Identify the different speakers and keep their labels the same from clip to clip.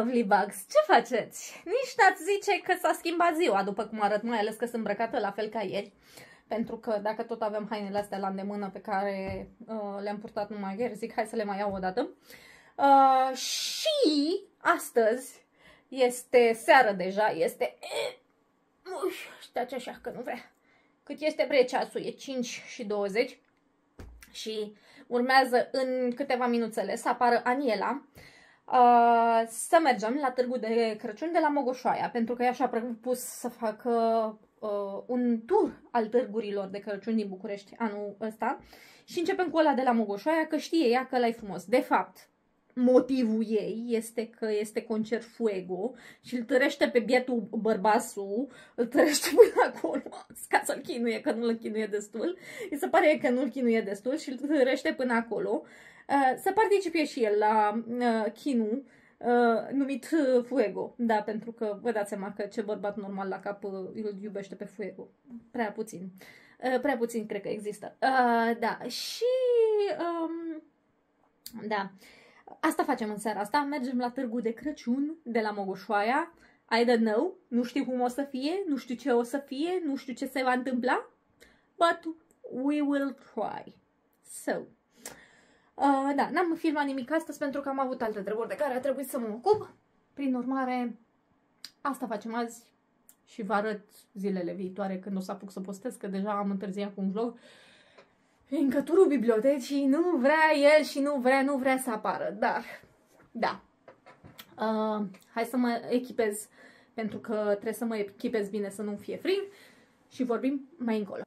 Speaker 1: lovely bugs, ce faceți? Nici n-ați zice că s-a schimbat ziua după cum arăt, mai ales că sunt îmbrăcată la fel ca ieri. Pentru că dacă tot avem hainele astea la îndemână pe care uh, le-am purtat numai ieri, zic hai să le mai iau o dată. Uh, și astăzi este seară deja, este... Eh, uș, stați așa că nu vrea. Cât este ceasul? E 5 și 20 și urmează în câteva minuțele să apară Aniela, Uh, să mergem la târgul de Crăciun de la Mogoșoaia, pentru că ea și-a propus să facă uh, un tur al târgurilor de Crăciun din București anul ăsta și începem cu ăla de la Mogoșoaia, că știe ea că ăla frumos. De fapt, motivul ei este că este concert Fuego și îl tărește pe bietul bărbasul, îl tărește până acolo, ca să-l chinuie, că nu-l chinuie destul. Îi se pare că nu-l chinuie destul și îl tărește până acolo. Uh, Eh, să participe și el la uh, numit Fuego, da, pentru că vă dați seama că ce bărbat normal la cap îl iubește pe Fuego. Prea puțin. Prea puțin cred că există. Da, și... Um, da. Asta facem în seara asta. Mergem la târgu de Crăciun de la Mogoșoaia. I don't know. Nu știu cum o să fie, nu știu ce o să fie, nu știu ce se va întâmpla. But we will try. So, Uh, da, n-am filmat nimic astăzi pentru că am avut alte treburi de care a trebuit să mă ocup. Prin urmare, asta facem azi și vă arăt zilele viitoare când o să apuc să postez, că deja am întârziat cu un vlog. Încăturul bibliotecii nu vrea el și nu vrea, nu vrea să apară, dar da. Uh, hai să mă echipez pentru că trebuie să mă echipez bine să nu fie frig și vorbim mai încolo.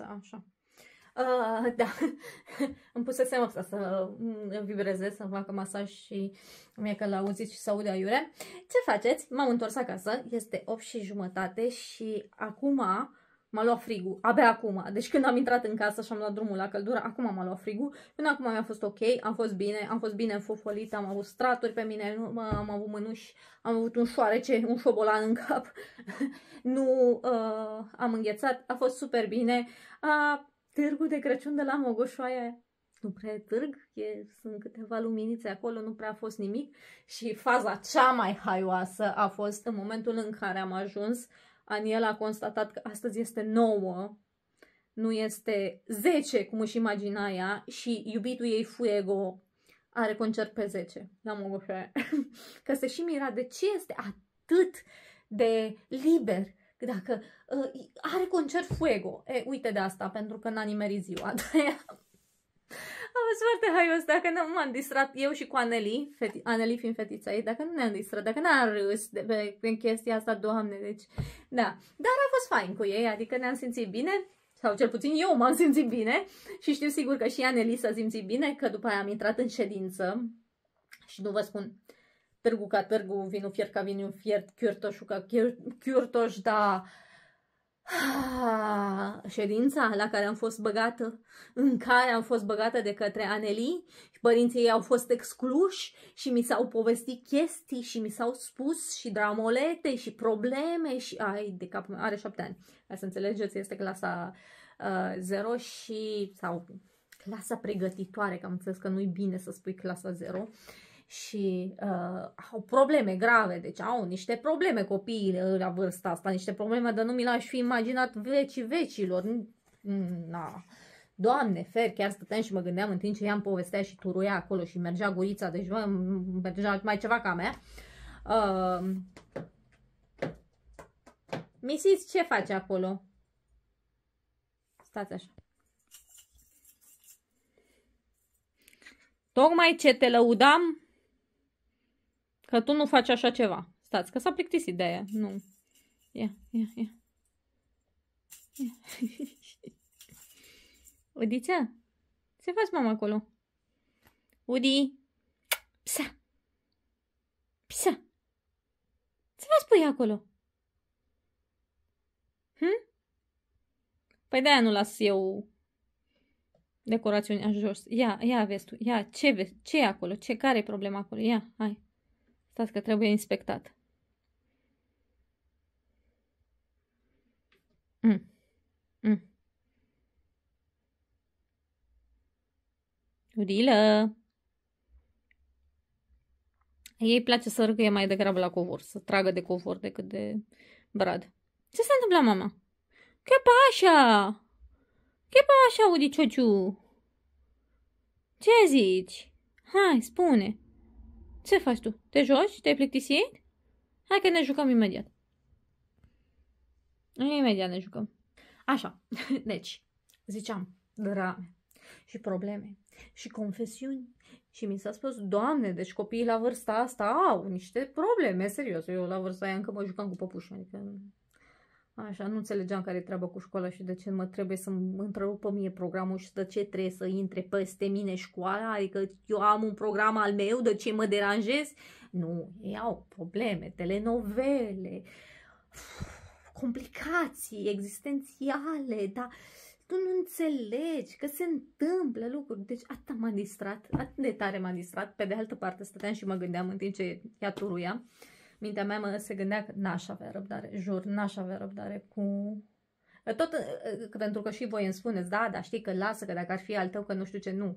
Speaker 1: acasă, așa. Uh, da, îmi seama asta să mm, vibreze, să facă masaj și mie că l-auzit și să aude aiure. Ce faceți? M-am întors acasă, este 8 și jumătate și acum m-a luat frigul, abia acum. Deci când am intrat în casă și am luat drumul la căldură, acum m-a luat frigul. Până acum mi-a fost ok, am fost bine, am fost bine înfofolită, am avut straturi pe mine, nu, am avut mânuși, am avut un șoarece, un șobolan în cap. nu uh, am înghețat, a fost super bine. Uh, târgul de Crăciun de la Mogoșoaia nu prea e târg, e, sunt câteva luminițe acolo, nu prea a fost nimic și faza cea mai haioasă a fost în momentul în care am ajuns uh, Aniela a constatat că astăzi este 9, nu este 10, cum își imagina ea, și iubitul ei Fuego are concert pe 10 la Mogoșoaia. că se și mira de ce este atât de liber, că dacă uh, are concert Fuego. E, uite de asta, pentru că n-a nimerit ziua de aia. A fost foarte haios, dacă nu m-am distrat eu și cu Aneli, feti, Aneli fiind fetița ei, dacă nu ne-am distrat, dacă n-am râs de pe, pe chestia asta, doamne, deci, da. Dar a fost fain cu ei, adică ne-am simțit bine, sau cel puțin eu m-am simțit bine și știu sigur că și Aneli s-a simțit bine, că după aia am intrat în ședință și nu vă spun târgu ca târgu, vinul fiert ca vinul fiert, chiurtoșul ca chiurtoș, da, uh, Ah, ședința la care am fost băgată, în care am fost băgată de către Aneli și părinții ei au fost excluși și mi s-au povestit chestii și mi s-au spus și dramolete și probleme și ai de cap, are șapte ani, ca să înțelegeți, este clasa uh, zero și sau clasa pregătitoare, că am înțeles că nu-i bine să spui clasa zero. Uh, și uh, au probleme grave, deci au niște probleme copiii la vârsta asta, niște probleme dar nu mi l-aș fi imaginat vecii vecilor. Na. Doamne, fer, chiar stăteam și mă gândeam în timp ce i-am povestea și turuia acolo și mergea gurița, deci mă, mergea mai ceva ca mea. Uh, Misis, ce faci acolo? Stați așa. Tocmai ce te lăudam Că tu nu faci așa ceva. Stați, că s-a plictisit de aia. Nu. Ia, ia, ia. Udița? Ce faci, mama, acolo? Udi! Psa! Psa! Ce faci, pui, acolo? Hm? Păi de-aia nu las eu decorațiunea jos. Ia, ia vezi tu. Ia, ce, vezi? ce e acolo? Ce, care e problema acolo? Ia, hai. Stați că trebuie inspectat. Mm. Mm. Rila! Ei place să râgâie mai degrabă la covor, să tragă de covor decât de brad. Ce s-a întâmplat, mama? Ce pașa? Ce pașa, Ciociu? Ce zici? Hai, spune. Ce faci tu? Te joci? Te-ai plictisit? Hai că ne jucăm imediat. Imediat ne jucăm. Așa, deci, ziceam, drame și probleme și confesiuni și mi s-a spus, doamne, deci copiii la vârsta asta au niște probleme serioase. Eu la vârsta aia încă mă jucam cu păpușul, adică Așa, nu înțelegeam care e treaba cu școala și de ce mă trebuie să mă întrerupă mie programul și de ce trebuie să intre peste mine școala, adică eu am un program al meu, de ce mă deranjez? Nu, ei au probleme, telenovele, complicații existențiale, dar tu nu înțelegi că se întâmplă lucruri. Deci atât m-a distrat, atât de tare m-a distrat. Pe de altă parte stăteam și mă gândeam în timp ce ea turuia. Uh, mintea mea mă, se gândea că n-aș avea răbdare, jur, n-aș avea răbdare cu... Eh, tot că, eh, pentru că și voi îmi spuneți, da, dar știi că lasă, că dacă ar fi al tău, că nu știu ce, nu.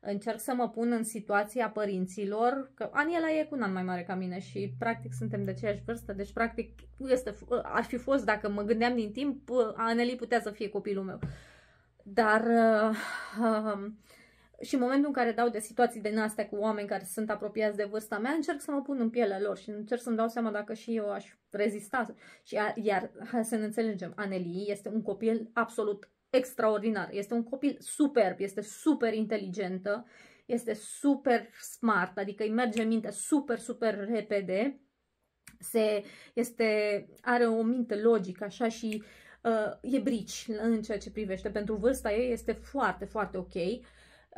Speaker 1: Încerc să mă pun în situația părinților, că Aniela e cu un an mai mare ca mine și practic suntem de aceeași vârstă, deci practic este, eh, ar fi fost, dacă mă gândeam din timp, Aneli putea să fie copilul meu. Dar uh, uh, și în momentul în care dau de situații din astea cu oameni care sunt apropiați de vârsta mea, încerc să mă pun în pielea lor și încerc să-mi dau seama dacă și eu aș rezista. Și, a, iar, hai să ne înțelegem, Anelie este un copil absolut extraordinar. Este un copil superb, este super inteligentă, este super smart, adică îi merge mintea super, super repede. Se, este, are o minte logică, așa și uh, e brici în ceea ce privește. Pentru vârsta ei este foarte, foarte ok.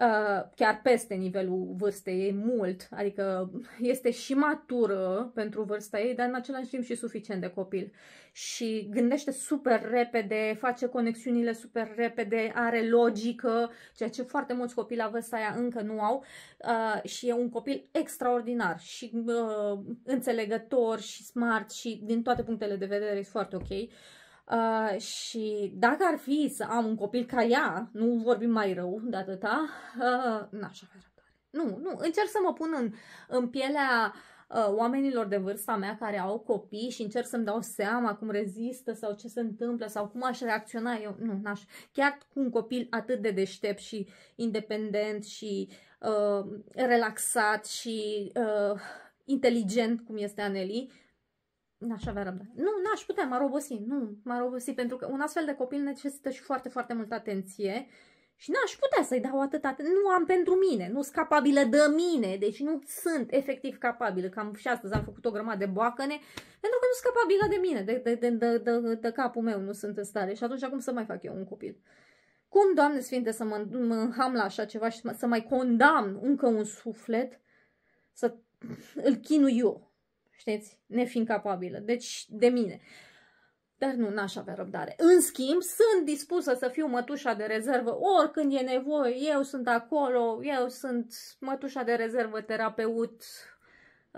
Speaker 1: Uh, chiar peste nivelul vârstei ei mult, adică este și matură pentru vârsta ei, dar în același timp și suficient de copil. Și gândește super repede, face conexiunile super repede, are logică, ceea ce foarte mulți copii la vârsta aia încă nu au uh, și e un copil extraordinar și uh, înțelegător și smart și din toate punctele de vedere e foarte ok. Uh, și dacă ar fi să am un copil ca ea, nu vorbim mai rău de atâta, uh, n-aș avea răbdare. Nu, nu, încerc să mă pun în, în pielea uh, oamenilor de vârsta mea care au copii și încerc să-mi dau seama cum rezistă sau ce se întâmplă sau cum aș reacționa eu. Nu, n-aș. Chiar cu un copil atât de deștept și independent și uh, relaxat și uh, inteligent cum este Aneli, N-aș avea răbdare. Nu, n-aș putea, m-ar obosi. Nu, m-ar obosi, pentru că un astfel de copil necesită și foarte, foarte multă atenție. Și n-aș putea să-i dau atâta. Nu am pentru mine, nu sunt capabilă de mine, deci nu sunt efectiv capabilă. Cam și astăzi am făcut o grămadă de boacăne, pentru că nu sunt capabilă de mine, de, de, de, de, de, de capul meu nu sunt în stare. Și atunci cum să mai fac eu un copil? Cum, Doamne Sfinte, să mă, mă înham la așa ceva și să mai condamn încă un suflet să îl chinu eu? știți, nefiind capabilă, deci de mine. Dar nu, n-aș avea răbdare. În schimb, sunt dispusă să fiu mătușa de rezervă oricând e nevoie, eu sunt acolo, eu sunt mătușa de rezervă, terapeut,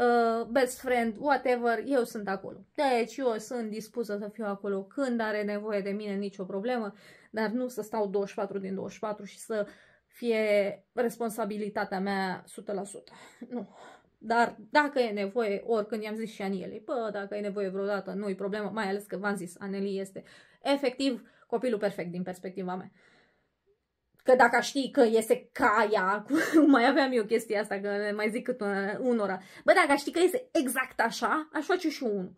Speaker 1: Uh, best friend, whatever, eu sunt acolo. Deci eu sunt dispusă să fiu acolo când are nevoie de mine, nicio problemă, dar nu să stau 24 din 24 și să fie responsabilitatea mea 100%. Nu, dar dacă e nevoie, oricând i-am zis și Anielei, bă, dacă e nevoie vreodată, nu-i problemă, mai ales că v-am zis, Aneli este efectiv copilul perfect din perspectiva mea. Că dacă aș ști că este ca ea, mai aveam eu chestia asta, că mai zic cât unora, bă, dacă aș ști că este exact așa, aș face și unul.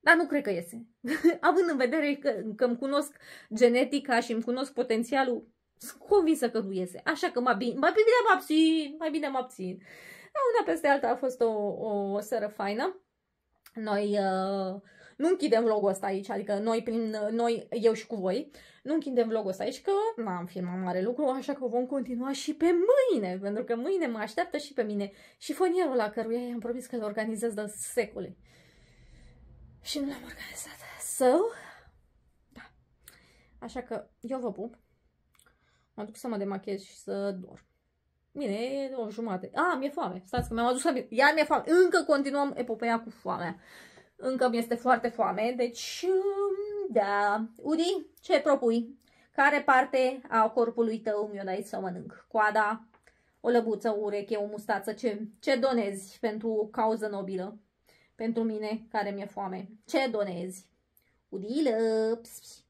Speaker 1: Dar nu cred că iese. Având în vedere că, că îmi cunosc genetica și îmi cunosc potențialul sunt convinsă că nu iese. Așa că mai bine, mai bine mă abțin, mai bine mă abțin. Da, una peste alta a fost o, o seară faină. Noi uh, nu închidem vlogul ăsta aici, adică noi, prin, noi, eu și cu voi, nu închidem vlogul ăsta aici că nu am filmat mare lucru, așa că vom continua și pe mâine, pentru că mâine mă așteaptă și pe mine și fonierul la căruia i-am promis că îl organizez de secole. Și nu l-am organizat. So, da. Așa că eu vă pup. Mă duc să mă demachez și să dor. Bine, e o jumate. A, ah, mi-e foame. Stați că mi-am adus aminte. Iar mi-e foame. Încă continuăm epopeia cu foamea. Încă mi-este foarte foame. Deci, um, da. Udi, ce propui? Care parte a corpului tău mi-o dai să mănânc? Coada, o lăbuță, o ureche, o mustață? Ce, ce donezi pentru o cauză nobilă? Pentru mine, care mi-e foame. Ce donezi? Udi? lăpsi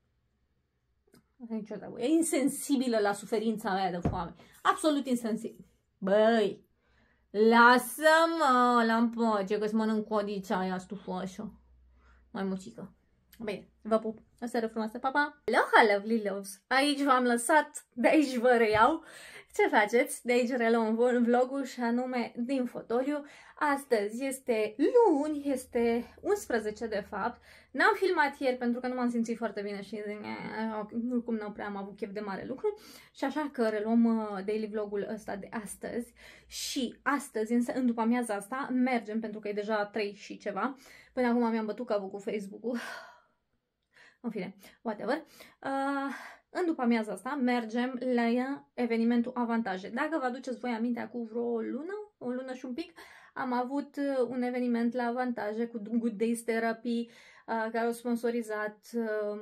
Speaker 1: niciodată. E insensibilă la suferința mea de foame. Absolut insensibil. Băi, lasă-mă la pace că-ți mănânc codița aia stufoasă. Mai muțică. Bine, vă pup. O seară frumoasă, pa, pa! Aloha, lovely loves! Aici v-am lăsat, de aici vă reiau. Ce faceți? De aici reluăm vlogul și anume din fotoliu. Astăzi este luni, este 11 de fapt. N-am filmat ieri pentru că nu m-am simțit foarte bine și nu cum nu prea am avut chef de mare lucru. Și așa că reluăm uh, daily vlogul ăsta de astăzi. Și astăzi, însă, în după amiaza asta, mergem pentru că e deja 3 și ceva. Până acum mi-am bătut că cu Facebook-ul în fine, whatever. Uh, în după amiaza asta mergem la evenimentul avantaje. Dacă vă aduceți voi aminte, acum vreo o lună, o lună și un pic, am avut uh, un eveniment la avantaje cu Good Days Therapy, uh, care au sponsorizat uh,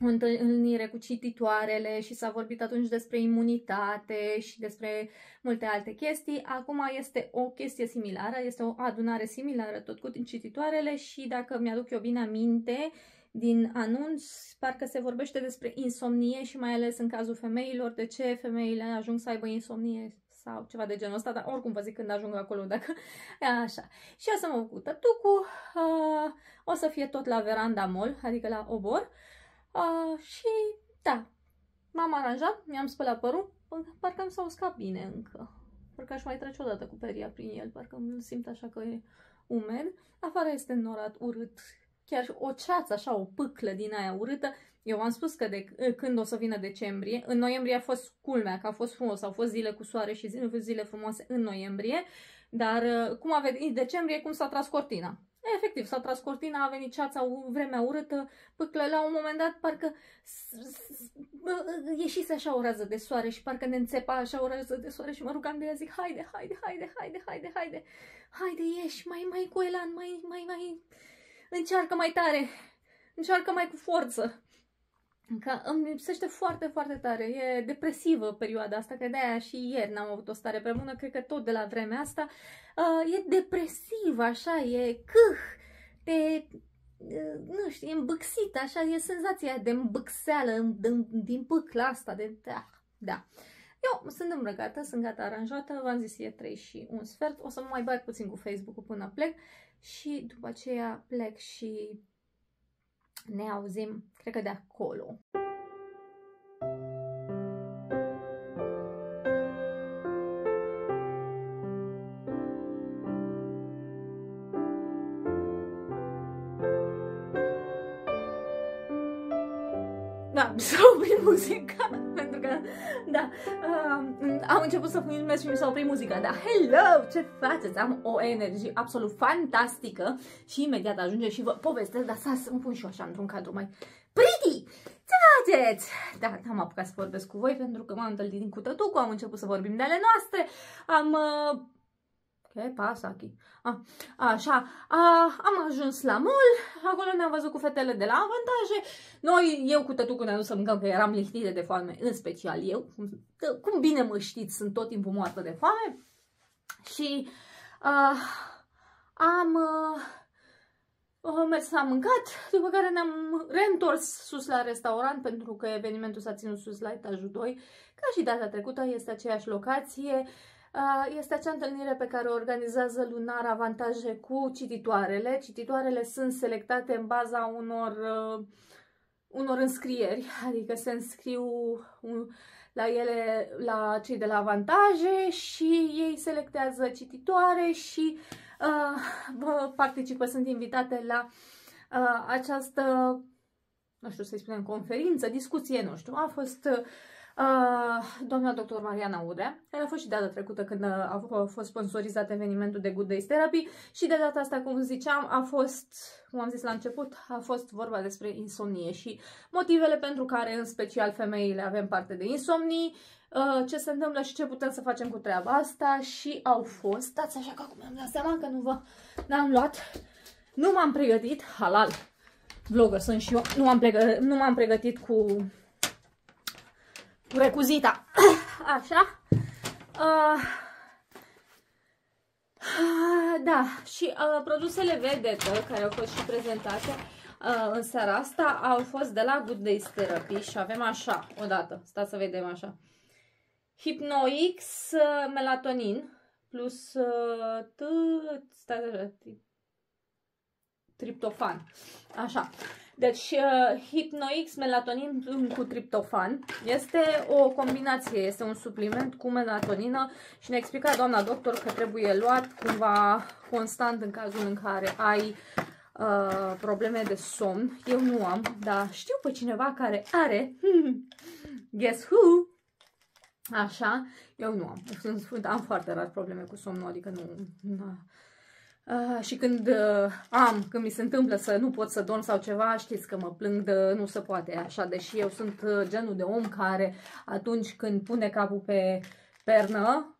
Speaker 1: o întâlnire cu cititoarele și s-a vorbit atunci despre imunitate și despre multe alte chestii. Acum este o chestie similară, este o adunare similară tot cu cititoarele și dacă mi-aduc eu bine aminte, uh, din anunț, parcă se vorbește despre insomnie și mai ales în cazul femeilor, de ce femeile ajung să aibă insomnie sau ceva de genul ăsta, dar oricum vă zic când ajung acolo, dacă... Așa. Și o să mă cu tătucu, uh, o să fie tot la veranda mol, adică la obor. Uh, și da, m-am aranjat, mi-am spălat părul, parcă mi s-a uscat bine încă. Parcă aș mai trece odată cu peria prin el, parcă îmi simt așa că e umed. Afară este norat, urât, chiar o ceață, așa, o pâclă din aia urâtă. Eu am spus că de eh, când o să vină decembrie, în noiembrie a fost culmea, că a fost frumos, au fost zile cu soare și zile, frumoase în noiembrie, dar eh, cum a venit decembrie, cum s-a tras cortina. Efectiv, s-a tras cortina, a venit ceața, vremea urâtă, pâclă, la un moment dat parcă eh, ieșise așa o rază de soare și parcă ne înțepa așa o rază de soare și mă rugam de ea, zic, haide, haide, haide, haide, haide, haide, haide, ieși, mai, mai cu elan, mai, mai, mai, încearcă mai tare, încearcă mai cu forță. Că îmi lipsește foarte, foarte tare. E depresivă perioada asta, că de-aia și ieri n-am avut o stare prea bună, cred că tot de la vremea asta. Uh, e depresivă, așa, e câh, te nu știu, e îmbâxit, așa, e senzația de îmbâxeală, din, din pâcla asta, de da, da. Eu sunt îmbrăcată, sunt gata aranjată, v-am zis e 3 și un sfert, o să mă mai bag puțin cu Facebook-ul până plec și după aceea plec și ne auzim, cred că de acolo. Da, să oprim muzica, pentru că, da, uh, am început să filmez și mi s-a oprit muzica, dar hello, ce faceți? Am o energie absolut fantastică și imediat ajunge și vă povestesc, dar să îmi pun și eu așa într-un cadru mai pretty. Ce faceți? Da, am apucat să vorbesc cu voi pentru că m-am întâlnit cu tătucu, am început să vorbim de ale noastre, am... Uh, ce pasachi? A, ah, așa, a, am ajuns la mall, acolo ne-am văzut cu fetele de la avantaje. Noi, eu cu tătucul ne-am dus să mâncăm, că eram lihtite de foame, în special eu. Cum bine mă știți, sunt tot timpul moartă de foame. Și a, am... A, am mers, la mâncat, după care ne-am reîntors sus la restaurant pentru că evenimentul s-a ținut sus la etajul 2. Ca și data trecută, este aceeași locație. Uh, este acea întâlnire pe care o organizează lunar avantaje cu cititoarele. Cititoarele sunt selectate în baza unor, uh, unor înscrieri, adică se înscriu la ele, la cei de la avantaje și ei selectează cititoare și uh, participă, sunt invitate la uh, această, nu știu să-i spunem, conferință, discuție, nu știu, a fost uh, Uh, doamna doctor Mariana Udrea, care a fost și data trecută când a fost sponsorizat evenimentul de Good Days Therapy și de data asta, cum ziceam, a fost, cum am zis la început, a fost vorba despre insomnie și motivele pentru care, în special, femeile avem parte de insomnii, uh, ce se întâmplă și ce putem să facem cu treaba asta și au fost, stați așa că acum am dat seama că nu vă, n-am luat, nu m-am pregătit, halal, vlogger sunt și eu, nu m-am pregătit, pregătit cu recuzita. Așa. Uh, uh, da, și uh, produsele vedetă care au fost și prezentate uh, în seara asta au fost de la Good Days Therapy și avem așa, odată, stați să vedem așa. Hypnoix uh, melatonin plus uh, t, triptofan. Așa. Deci, uh, Hypnox melatonin cu triptofan este o combinație, este un supliment cu melatonină și ne-a explicat doamna doctor că trebuie luat cumva constant în cazul în care ai uh, probleme de somn. Eu nu am, dar știu pe cineva care are. Guess who? Așa, eu nu am. Sunt, am foarte rar probleme cu somnul, adică nu... nu Ah, și când uh, am, când mi se întâmplă să nu pot să dorm sau ceva, știți că mă plâng de nu se poate așa, deși eu sunt ah, genul de om care atunci când pune capul pe pernă,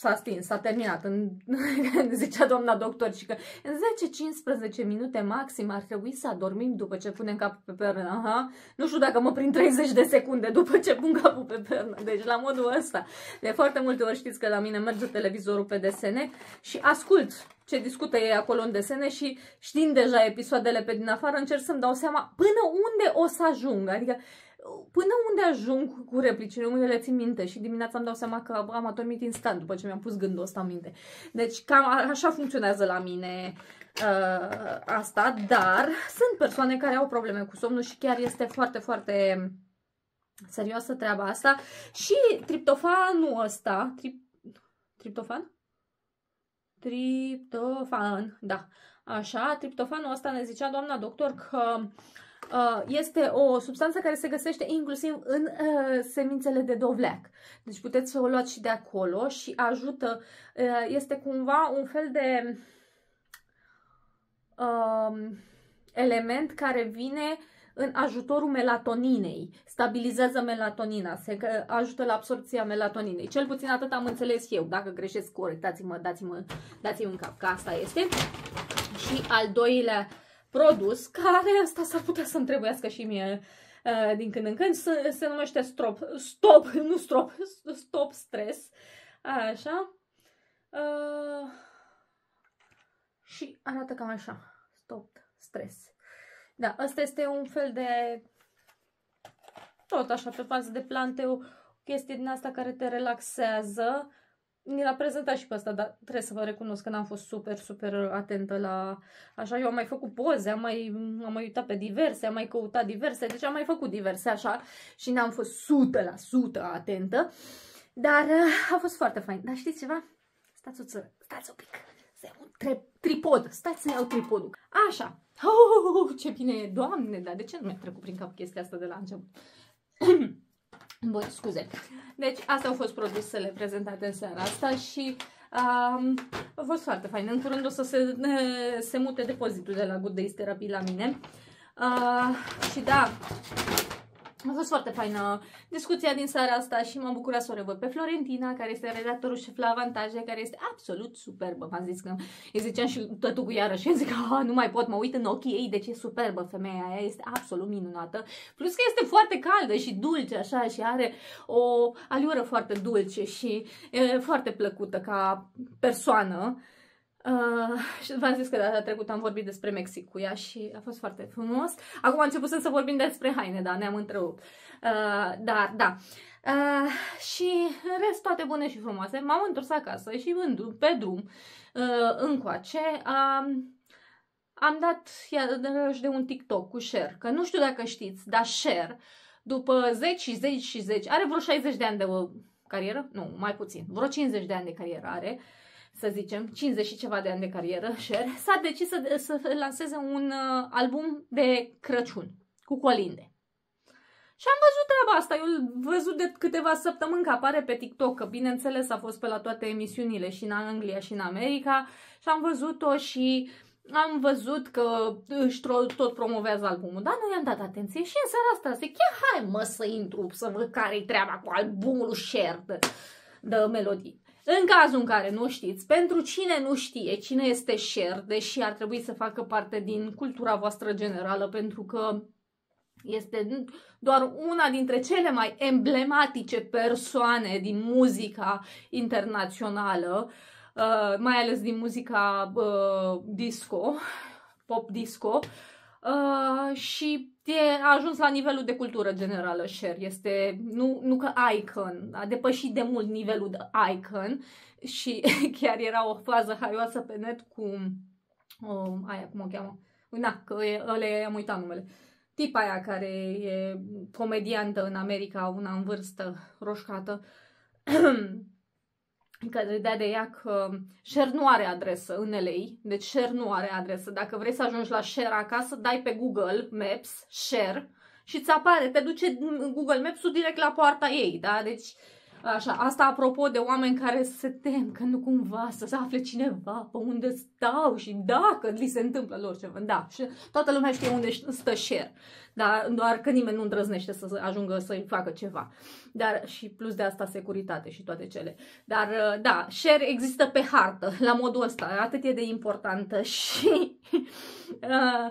Speaker 1: s-a stins, s-a terminat. În, zicea doamna doctor și că în 10-15 minute maxim ar trebui să adormim după ce punem capul pe pernă. Aha. Nu știu dacă mă prind 30 de secunde după ce pun capul pe pernă. Deci la modul ăsta. De foarte multe ori știți că la mine merge televizorul pe desene și ascult ce discută ei acolo în desene și știind deja episoadele pe din afară încerc să-mi dau seama până unde o să ajung. Adică până unde ajung cu replicile, unde le țin minte și dimineața îmi dau seama că am adormit instant după ce mi-am pus gândul ăsta în minte. Deci cam așa funcționează la mine uh, asta, dar sunt persoane care au probleme cu somnul și chiar este foarte, foarte serioasă treaba asta și triptofanul ăsta, tri triptofan? Triptofan, da. Așa, triptofanul ăsta ne zicea doamna doctor că uh, Uh, este o substanță care se găsește inclusiv în uh, semințele de dovleac. Deci puteți să o luați și de acolo și ajută, uh, este cumva un fel de um, element care vine în ajutorul melatoninei, stabilizează melatonina, se ajută la absorpția melatoninei. Cel puțin atât am înțeles eu. Dacă greșesc, corectați-mă, dați-mă dați în cap, că asta este. Și al doilea uh, produs care asta s-ar putea să-mi trebuiască și mie uh, din când în când. Se, se numește strop, stop, nu strop, stop stres. Așa. Uh, și arată cam așa. Stop stres. Da, asta este un fel de tot așa pe bază de plante, o chestie din asta care te relaxează mi l-a prezentat și pe asta, dar trebuie să vă recunosc că n-am fost super, super atentă la... Așa, eu am mai făcut poze, am mai, am mai uitat pe diverse, am mai căutat diverse, deci am mai făcut diverse așa și n-am fost 100% atentă. Dar uh, a fost foarte fain. Dar știți ceva? Stați o țără, stați un pic, să iau un tripod, stați să iau tripodul. Așa, oh, ce bine e, doamne, dar de ce nu mi-a trecut prin cap chestia asta de la început? Bun, scuze. Deci, astea au fost produsele prezentate în seara asta și um, a fost foarte fain. În curând o să se, se mute depozitul de la Good Days Therapy la mine. Uh, și da, a fost foarte faină discuția din seara asta și m-am bucurat să o revăd pe Florentina, care este redactorul șef la Avantaje, care este absolut superbă. V-am zis că îi ziceam și totul cu iară și zic că nu mai pot, mă uit în ochii ei, deci e superbă femeia aia, este absolut minunată. Plus că este foarte caldă și dulce așa și are o aliură foarte dulce și e, foarte plăcută ca persoană. Uh, și v-am zis că data trecută am vorbit despre Mexic cu ea și a fost foarte frumos. Acum am început să vorbim despre haine, da, ne-am întrerupt. Uh, ah, dar, da. Uh, și în rest toate bune și frumoase. M-am întors acasă și pe drum uh, încoace. Uh, am dat iarăși de un TikTok cu share, că nu știu dacă știți, dar share după 10 și 10 și 10, are vreo 60 de ani de o carieră? Nu, mai puțin, vreo 50 de ani de carieră are. Uh, să zicem, 50 și ceva de ani de carieră, Cher, s-a decis să, să lanseze un uh, album de Crăciun cu colinde. Și am văzut treaba asta, eu l văzut de câteva săptămâni că apare pe TikTok, că bineînțeles a fost pe la toate emisiunile și în Anglia și în America și am văzut-o și am văzut că își tot promovează albumul, dar nu i-am dat atenție și în seara asta zic, ia hai mă să intru să văd care-i treaba cu albumul share de, de melodii. În cazul în care nu știți, pentru cine nu știe cine este Cher, deși ar trebui să facă parte din cultura voastră generală, pentru că este doar una dintre cele mai emblematice persoane din muzica internațională, uh, mai ales din muzica uh, disco, pop disco, uh, și e ajuns la nivelul de cultură generală Cher. Este, nu, nu că icon, a depășit de mult nivelul de icon și chiar era o fază haioasă pe net cu oh, aia, cum o cheamă? Na, că le am uitat numele. Tipa aia care e comediantă în America, una în vârstă, roșcată. care dea de ea că Share nu are adresă în LA, deci Share nu are adresă. Dacă vrei să ajungi la Share acasă, dai pe Google Maps Share și ți apare, te duce Google Maps-ul direct la poarta ei, da? Deci uh, Așa, asta apropo de oameni care se tem că nu cumva să se afle cineva pe unde stau și dacă li se întâmplă lor ceva. Da, și toată lumea știe unde stă share, dar doar că nimeni nu îndrăznește să ajungă să-i facă ceva. Dar și plus de asta securitate și toate cele. Dar uh, da, share există pe hartă, la modul ăsta, atât e de importantă și uh,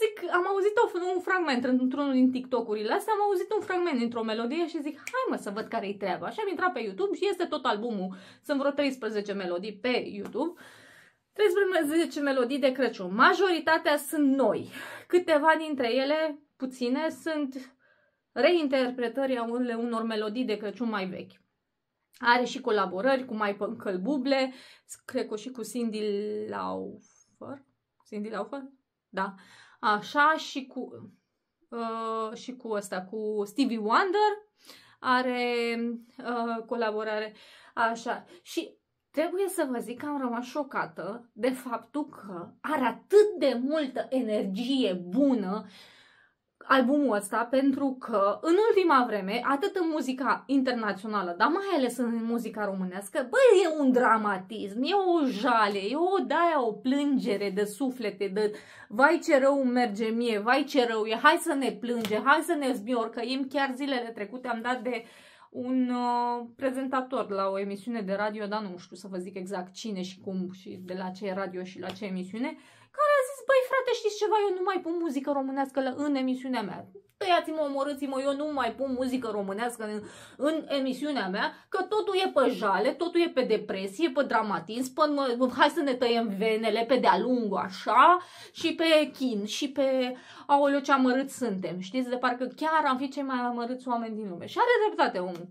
Speaker 1: zic, am auzit un fragment într-unul din TikTok-urile astea, am auzit un fragment într o melodie și zic, hai mă să văd care-i treaba. Așa am intrat pe YouTube și este tot albumul. Sunt vreo 13 melodii pe YouTube. 13 melodii de Crăciun. Majoritatea sunt noi. Câteva dintre ele, puține, sunt reinterpretări a unor melodii de Crăciun mai vechi. Are și colaborări cu mai Călbuble, cred că și cu Cindy Laufer. Cindy Laufer? Da. Așa și cu... Uh, și cu ăsta, cu Stevie Wonder are uh, colaborare. Așa. Și trebuie să vă zic că am rămas șocată de faptul că are atât de multă energie bună uh, albumul ăsta pentru că în ultima vreme, atât în muzica internațională, dar mai ales în muzica românească, băi, e un dramatism, e o jale, e o daia, o plângere de suflete, de vai ce rău merge mie, vai ce rău e, hai să ne plânge, hai să ne zbiorcăim. Chiar zilele trecute am dat de un uh, prezentator la o emisiune de radio, dar nu știu să vă zic exact cine și cum și de la ce radio și la ce emisiune, care a zis băi frate, știți ceva, eu nu mai pun muzică românească în emisiunea mea. Tăiați-mă, omorâți-mă, eu nu mai pun muzică românească în, în emisiunea mea, că totul e pe jale, totul e pe depresie, pe dramatism, pe, mă, hai să ne tăiem venele pe de-a lungul așa și pe chin și pe aoleu ce amărât suntem. Știți, de parcă chiar am fi cei mai amărâți oameni din lume. Și are dreptate omul.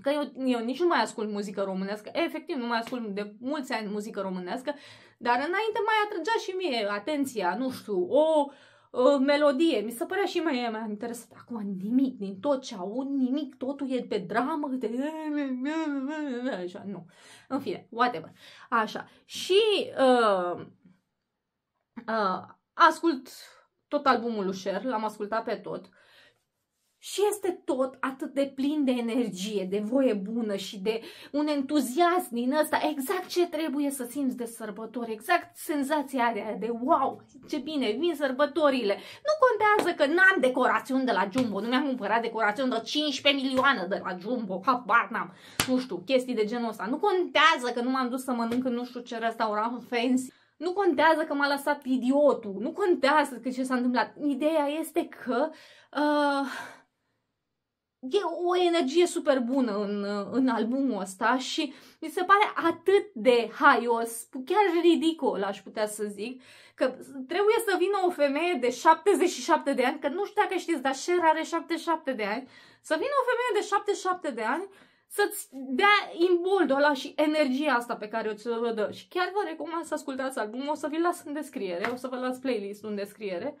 Speaker 1: Că eu, eu nici nu mai ascult muzică românească, efectiv nu mai ascult de mulți ani muzică românească, dar înainte mai atrăgea și mie atenția, nu știu, o, o melodie, mi se părea și mai mai interesant. Acum nimic, din tot ce aud, nimic, totul e pe dramă, de... așa, nu. În fine, whatever. Așa. Și uh, uh, ascult tot albumul lui Cher, l-am ascultat pe tot. Uh, și este tot atât de plin de energie, de voie bună și de un entuziasm din ăsta, exact ce trebuie să simți de sărbători, exact senzația aia de wow, ce bine, vin sărbătorile. Nu contează că n-am decorațiuni de la Jumbo, nu mi-am cumpărat decorațiuni de 15 milioane de la Jumbo, habar n-am, nu știu, chestii de genul ăsta. Nu contează că nu m-am dus să mănânc în nu știu ce restaurant fancy. Nu contează că m-a lăsat idiotul, nu contează că ce s-a întâmplat. Ideea este că uh, e o energie super bună în, în albumul ăsta și mi se pare atât de haios, chiar ridicol aș putea să zic, că trebuie să vină o femeie de 77 de ani, că nu știu dacă știți, dar Cher are 77 de ani, să vină o femeie de 77 de ani să-ți dea imboldul ăla și energia asta pe care o ți-o dă. Și chiar vă recomand să ascultați albumul, o să vi-l las în descriere, o să vă las playlist în descriere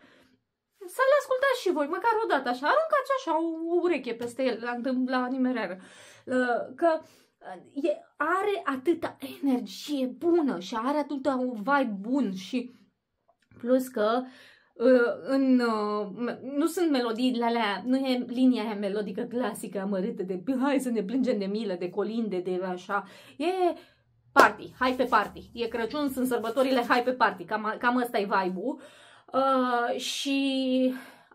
Speaker 1: să-l ascultați și voi, măcar o dată așa, aruncați așa o, o ureche peste el la, la nimereară. Că e, are atâta energie bună și are atâta un vibe bun și plus că ă, în, ă, nu sunt melodii la alea, nu e linia aia melodică clasică amărâtă de hai să ne plângem de milă, de colinde, de așa. E party, hai pe party. E Crăciun, sunt sărbătorile, hai pe party. Cam, cam ăsta e vibe-ul. Uh, Uh, și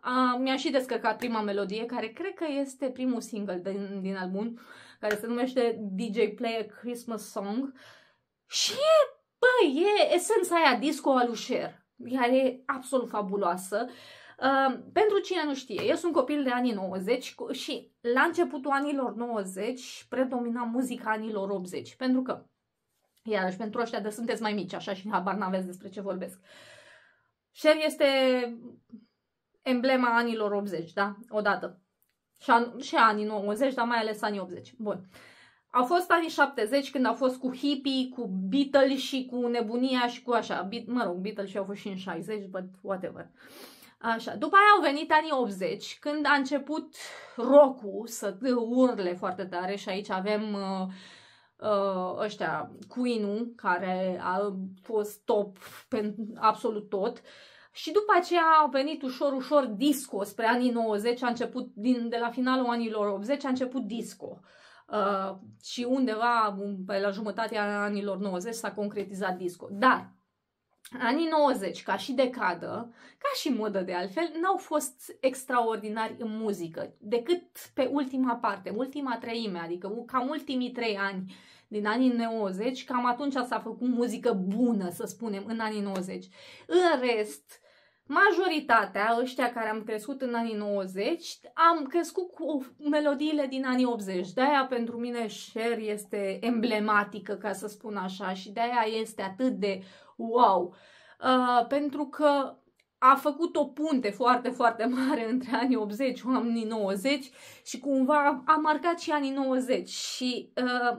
Speaker 1: uh, mi-a și descărcat prima melodie, care cred că este primul single din, din album, care se numește DJ Play a Christmas Song. Și e, bă, e esența aia disco al Cher, iar e absolut fabuloasă. Uh, pentru cine nu știe, eu sunt copil de anii 90 și la începutul anilor 90 predomina muzica anilor 80, pentru că, iarăși, pentru ăștia de sunteți mai mici, așa și habar n-aveți despre ce vorbesc. Uh, Cher este emblema anilor 80, da? Odată. Și, an- și anii 90, dar mai ales anii 80. Bun. Au fost anii 70 când au fost cu hippie, cu Beatles și cu nebunia și cu așa. Be mă rog, Beatles și au fost și în 60, but whatever. Așa. După aia au venit anii 80, când a început rock să urle foarte tare și aici avem uh, uh, ăștia, Queen-ul, care a fost top pentru absolut tot. Și după aceea a venit ușor, ușor disco spre anii 90, a început din, de la finalul anilor 80, a început disco. Uh, și undeva pe la jumătatea anilor 90 s-a concretizat disco. Dar Anii 90, ca și decadă, ca și modă de altfel, n-au fost extraordinari în muzică, decât pe ultima parte, ultima treime, adică cam ultimii trei ani din anii 90, cam atunci s-a făcut muzică bună, să spunem, în anii 90. În rest, majoritatea, ăștia care am crescut în anii 90, am crescut cu melodiile din anii 80. De-aia pentru mine Cher este emblematică, ca să spun așa, și de-aia este atât de wow. Uh, pentru că a făcut o punte foarte, foarte mare între anii 80 și anii 90 și cumva a marcat și anii 90 și uh,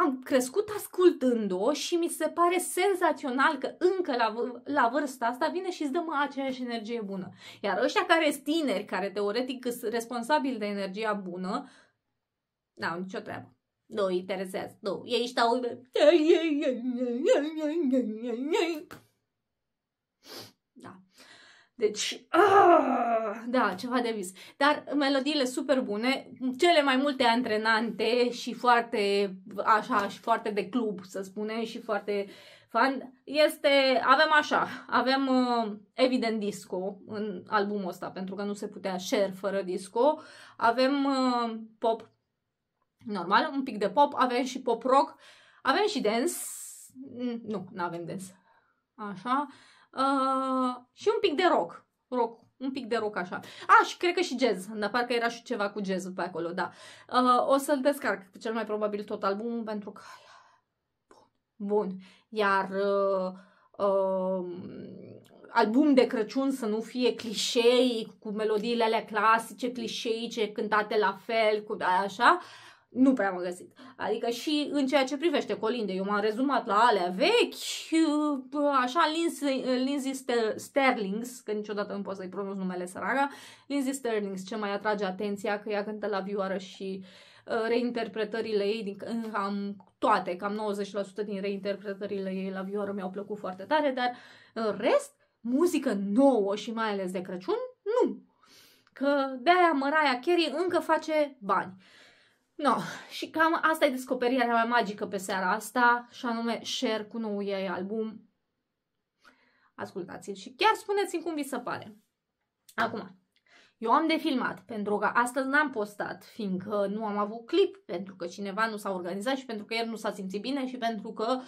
Speaker 1: am crescut ascultând-o și mi se pare senzațional că încă la, la vârsta asta vine și îți dă aceeași energie bună. Iar ăștia care sunt tineri, care teoretic sunt responsabili de energia bună, n-au nicio treabă. Nu interesează, nu. Ei stau... Da, da. Deci, ah, da, ceva de vis. Dar melodiile super bune, cele mai multe antrenante și foarte, așa, și foarte de club, să spunem, și foarte fan, este, avem așa, avem uh, evident disco în albumul ăsta, pentru că nu se putea share fără disco, avem uh, pop normal, un pic de pop, avem și pop rock, avem și dance, mm, nu, nu avem dance, așa, uh, și un pic de rock, rock, un pic de rock așa. A, și cred că și jazz, dar parcă era și ceva cu jazz pe acolo, da. Uh, o să-l descarc, cel mai probabil tot albumul, pentru că... Bun, bun. Iar... Uh, uh, album de Crăciun să nu fie clișei cu melodiile alea clasice, clișeice, cântate la fel, cu așa. Uh, nu prea am găsit. Adică și în ceea ce privește colinde, eu m-am rezumat la alea vechi, așa Lindsay, Lindsay Sterlings, că niciodată nu pot să-i pronunț numele săraga, Lindsay Sterlings ce mai atrage atenția, că ea cântă la vioară și ă, reinterpretările ei, din, cam toate, cam 90% din reinterpretările ei la vioară mi-au plăcut foarte tare, dar în rest, muzică nouă și mai ales de Crăciun, nu. Că de-aia Mariah Carey încă face bani. Uh, No, și cam asta e descoperirea mea magică pe seara asta, și anume Share cu noul ei album. Ascultați-l și chiar spuneți-mi cum vi se pare. Acum, eu am de filmat, pentru că astăzi n-am postat, fiindcă nu am avut clip, pentru că cineva nu s-a organizat și pentru că el nu s-a simțit bine și pentru că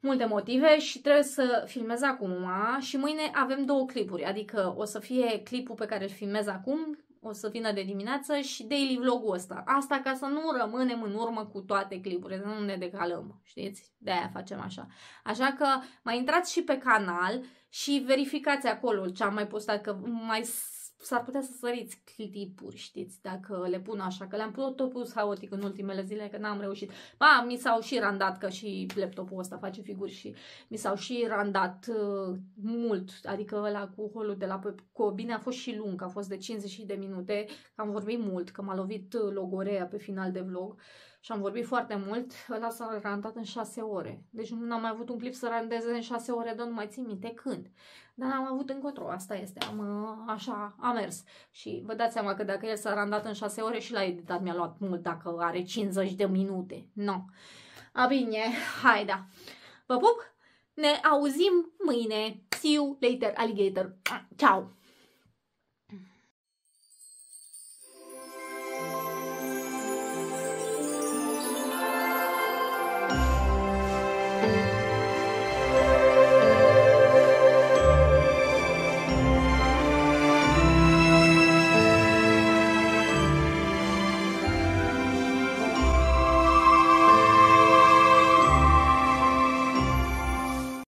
Speaker 1: multe motive și trebuie să filmez acum și mâine avem două clipuri, adică o să fie clipul pe care îl filmez acum o să vină de dimineață și daily vlogul ăsta. Asta ca să nu rămânem în urmă cu toate clipurile, să nu ne decalăm, știți? De aia facem așa. Așa că mai intrați și pe canal și verificați acolo ce am mai postat, că mai s-ar putea să săriți clipuri, știți, dacă le pun așa, că le-am tot pus haotic în ultimele zile, că n-am reușit. Ba, mi s-au și randat, că și laptopul ăsta face figuri și mi s-au și randat uh, mult, adică ăla cu holul de la Cobine a fost și lung, a fost de 50 de minute, am vorbit mult, că m-a lovit uh, logorea pe final de vlog și am vorbit foarte mult, ăla s-a randat în 6 ore. Deci nu am mai avut un clip să randeze în 6 ore, dar nu mai țin minte când. Dar am avut încotro, asta este, am, uh, așa a mers. Și vă dați seama că dacă el s-a randat în 6 ore și la editat mi-a luat mult dacă are 50 de minute. Nu. No. A bine, haida. Vă pup, ne auzim mâine. See you later, alligator. Ciao!